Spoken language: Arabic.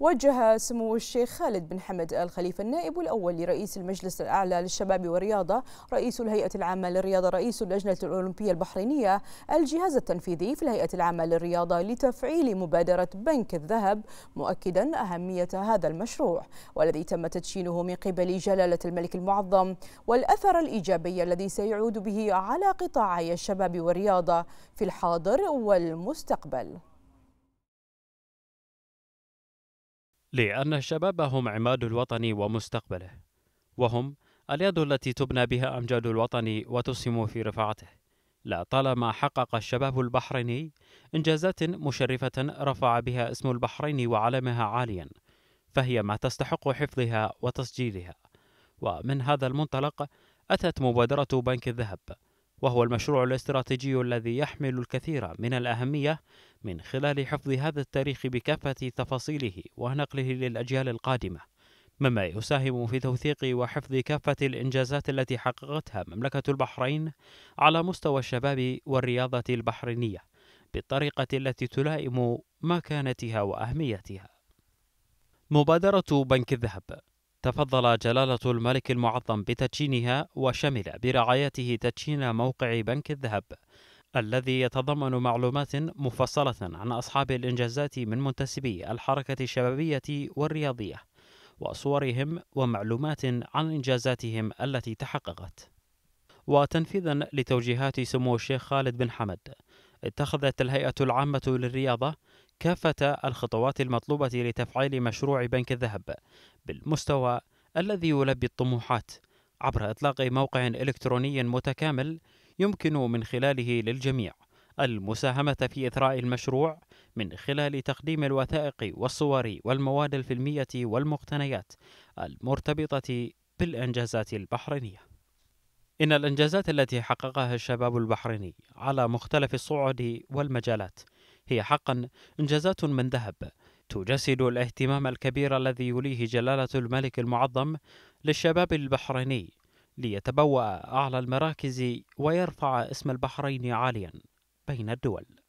وجه سمو الشيخ خالد بن حمد آل خليفة النائب الأول لرئيس المجلس الأعلى للشباب والرياضة رئيس الهيئة العامة للرياضة رئيس اللجنة الأولمبية البحرينية الجهاز التنفيذي في الهيئة العامة للرياضة لتفعيل مبادرة بنك الذهب مؤكدا أهمية هذا المشروع والذي تم تدشينه من قبل جلالة الملك المعظم والأثر الإيجابي الذي سيعود به على قطاعي الشباب والرياضة في الحاضر والمستقبل لأن الشباب هم عماد الوطن ومستقبله وهم اليد التي تبنى بها أمجاد الوطن وتسهم في رفعته لطالما حقق الشباب البحريني إنجازات مشرفة رفع بها اسم البحرين وعلمها عاليا فهي ما تستحق حفظها وتسجيلها ومن هذا المنطلق أتت مبادرة بنك الذهب وهو المشروع الاستراتيجي الذي يحمل الكثير من الأهمية من خلال حفظ هذا التاريخ بكافة تفاصيله ونقله للأجيال القادمة مما يساهم في توثيق وحفظ كافة الإنجازات التي حققتها مملكة البحرين على مستوى الشباب والرياضة البحرينية بالطريقة التي تلائم مكانتها وأهميتها مبادرة بنك الذهب تفضل جلالة الملك المعظم بتدشينها وشمل برعايته تدشين موقع بنك الذهب الذي يتضمن معلومات مفصلة عن أصحاب الإنجازات من منتسبي الحركة الشبابية والرياضية وصورهم ومعلومات عن إنجازاتهم التي تحققت وتنفيذا لتوجيهات سمو الشيخ خالد بن حمد اتخذت الهيئة العامة للرياضة كافة الخطوات المطلوبة لتفعيل مشروع بنك الذهب بالمستوى الذي يلبي الطموحات عبر إطلاق موقع إلكتروني متكامل يمكن من خلاله للجميع المساهمة في إثراء المشروع من خلال تقديم الوثائق والصور والمواد الفيلمية والمقتنيات المرتبطة بالإنجازات البحرينية. إن الإنجازات التي حققها الشباب البحريني على مختلف الصعد والمجالات هي حقا إنجازات من ذهب تجسد الاهتمام الكبير الذي يوليه جلالة الملك المعظم للشباب البحريني ليتبوأ أعلى المراكز ويرفع اسم البحرين عاليا بين الدول